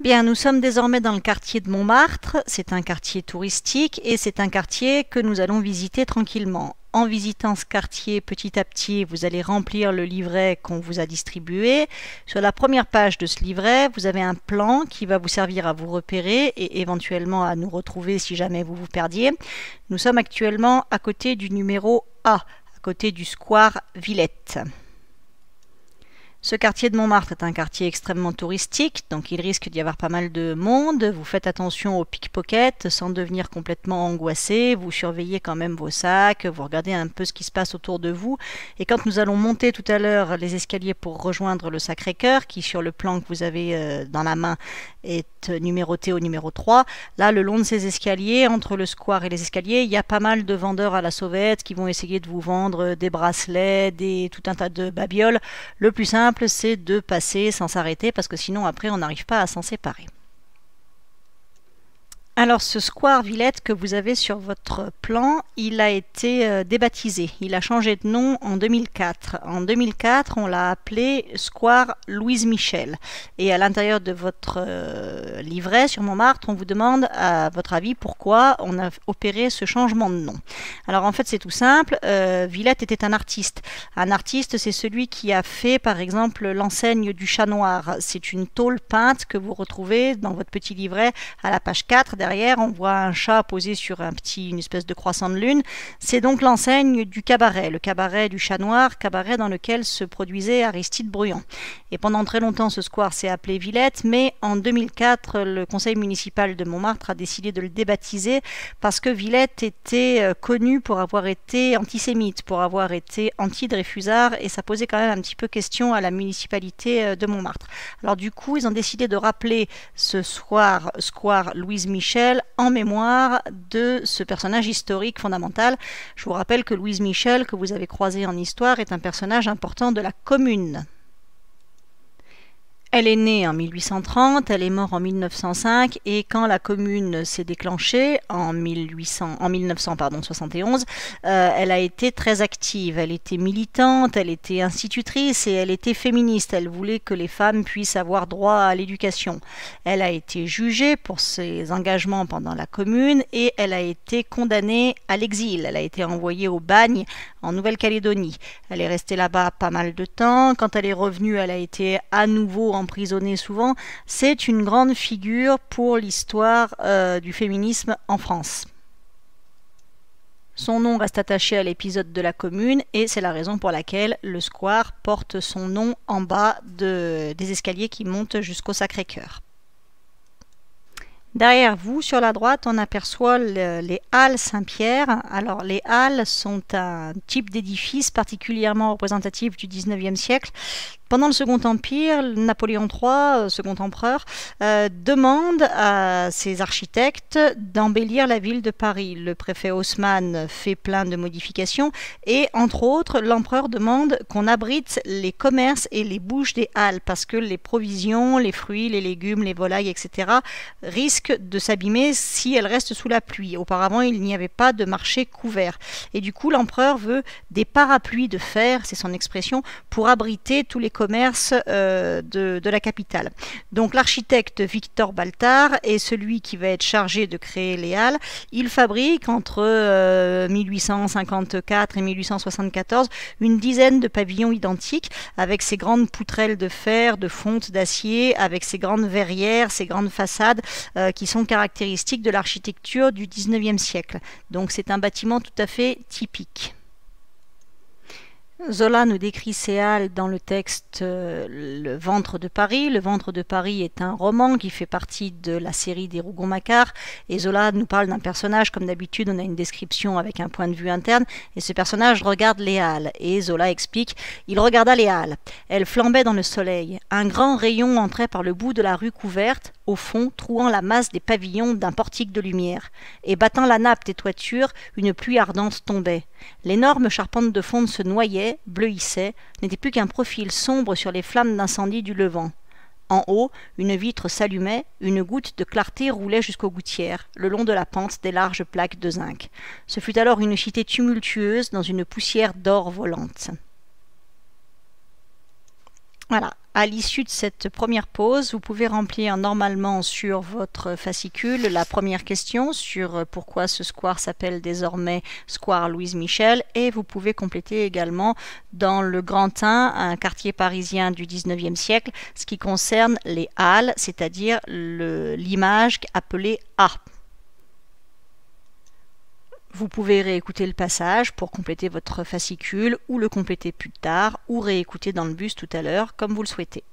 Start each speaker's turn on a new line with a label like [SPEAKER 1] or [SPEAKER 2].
[SPEAKER 1] Bien, nous sommes désormais dans le quartier de Montmartre. C'est un quartier touristique et c'est un quartier que nous allons visiter tranquillement. En visitant ce quartier petit à petit, vous allez remplir le livret qu'on vous a distribué. Sur la première page de ce livret, vous avez un plan qui va vous servir à vous repérer et éventuellement à nous retrouver si jamais vous vous perdiez. Nous sommes actuellement à côté du numéro A, à côté du square Villette. Ce quartier de Montmartre est un quartier extrêmement touristique, donc il risque d'y avoir pas mal de monde. Vous faites attention aux pickpockets sans devenir complètement angoissé. Vous surveillez quand même vos sacs, vous regardez un peu ce qui se passe autour de vous. Et quand nous allons monter tout à l'heure les escaliers pour rejoindre le Sacré-Cœur, qui sur le plan que vous avez euh, dans la main est numéroté au numéro 3, là le long de ces escaliers, entre le square et les escaliers, il y a pas mal de vendeurs à la sauvette qui vont essayer de vous vendre euh, des bracelets, des tout un tas de babioles. Le plus simple, c'est de passer sans s'arrêter parce que sinon après on n'arrive pas à s'en séparer. Alors ce square Villette que vous avez sur votre plan, il a été euh, débaptisé. Il a changé de nom en 2004. En 2004, on l'a appelé Square Louise Michel. Et à l'intérieur de votre euh, livret sur Montmartre, on vous demande à votre avis pourquoi on a opéré ce changement de nom. Alors en fait, c'est tout simple. Euh, Villette était un artiste. Un artiste, c'est celui qui a fait par exemple l'enseigne du chat noir. C'est une tôle peinte que vous retrouvez dans votre petit livret à la page 4 derrière, on voit un chat posé sur un petit, une espèce de croissant de lune. C'est donc l'enseigne du cabaret, le cabaret du chat noir, cabaret dans lequel se produisait Aristide Bruyant. Et pendant très longtemps, ce square s'est appelé Villette, mais en 2004, le conseil municipal de Montmartre a décidé de le débaptiser parce que Villette était euh, connu pour avoir été antisémite, pour avoir été anti-Dreyfusard, et ça posait quand même un petit peu question à la municipalité euh, de Montmartre. Alors du coup, ils ont décidé de rappeler ce soir Square Louise Michel en mémoire de ce personnage historique fondamental. Je vous rappelle que Louise Michel, que vous avez croisée en histoire, est un personnage important de la commune. Elle est née en 1830, elle est morte en 1905 et quand la commune s'est déclenchée en, 1800, en 1971, euh, elle a été très active. Elle était militante, elle était institutrice et elle était féministe. Elle voulait que les femmes puissent avoir droit à l'éducation. Elle a été jugée pour ses engagements pendant la commune et elle a été condamnée à l'exil. Elle a été envoyée au bagne en Nouvelle-Calédonie. Elle est restée là-bas pas mal de temps. Quand elle est revenue, elle a été à nouveau emprisonnée souvent. C'est une grande figure pour l'histoire euh, du féminisme en France. Son nom reste attaché à l'épisode de la commune et c'est la raison pour laquelle le square porte son nom en bas de, des escaliers qui montent jusqu'au Sacré-Cœur. Derrière vous, sur la droite, on aperçoit les Halles Saint-Pierre. Alors, les Halles sont un type d'édifice particulièrement représentatif du XIXe siècle. Pendant le Second Empire, Napoléon III, euh, second empereur, euh, demande à ses architectes d'embellir la ville de Paris. Le préfet Haussmann fait plein de modifications et, entre autres, l'empereur demande qu'on abrite les commerces et les bouches des Halles parce que les provisions, les fruits, les légumes, les volailles, etc. risquent de s'abîmer si elle reste sous la pluie. Auparavant, il n'y avait pas de marché couvert. Et du coup, l'empereur veut des parapluies de fer, c'est son expression, pour abriter tous les commerces euh, de, la capitale. Donc l'architecte Victor Baltard est celui qui va être chargé de créer les Halles. Il fabrique entre 1854 euh, et 1874 une dizaine de pavillons identiques avec ses grandes poutrelles de fer, de fonte d'acier, avec ses grandes verrières, ses grandes façades euh, euh, qui sont caractéristiques de l'architecture du 19e siècle. Donc c'est un bâtiment tout à fait typique. Zola nous décrit ces halles dans le texte euh, Le ventre de Paris. Le ventre de Paris est un roman qui fait partie de la série des Rougon-Macquart. Et Zola nous parle d'un personnage, comme d'habitude, on a une description avec un point de vue interne. Et ce personnage regarde les halles. Et Zola explique Il regarda les halles. Elles flambaient dans le soleil. Un grand rayon entrait par le bout de la rue couverte au fond, trouant la masse des pavillons d'un portique de lumière, et battant la nappe des toitures, une pluie ardente tombait. L'énorme charpente de fonte se noyait, bleuissait, n'était plus qu'un profil sombre sur les flammes d'incendie du levant. En haut, une vitre s'allumait, une goutte de clarté roulait jusqu'aux gouttières, le long de la pente des larges plaques de zinc. Ce fut alors une cité tumultueuse dans une poussière d'or volante. Voilà. À l'issue de cette première pause, vous pouvez remplir normalement sur votre fascicule la première question sur euh, pourquoi ce square s'appelle désormais Square Louise Michel et vous pouvez compléter également dans le Grand 1, un quartier parisien du 19e siècle, ce qui concerne les Halles, c'est-à-dire l'image appelée A. Vous pouvez réécouter le passage pour compléter votre fascicule ou le compléter plus tard ou réécouter dans le bus tout à l'heure comme vous le souhaitez.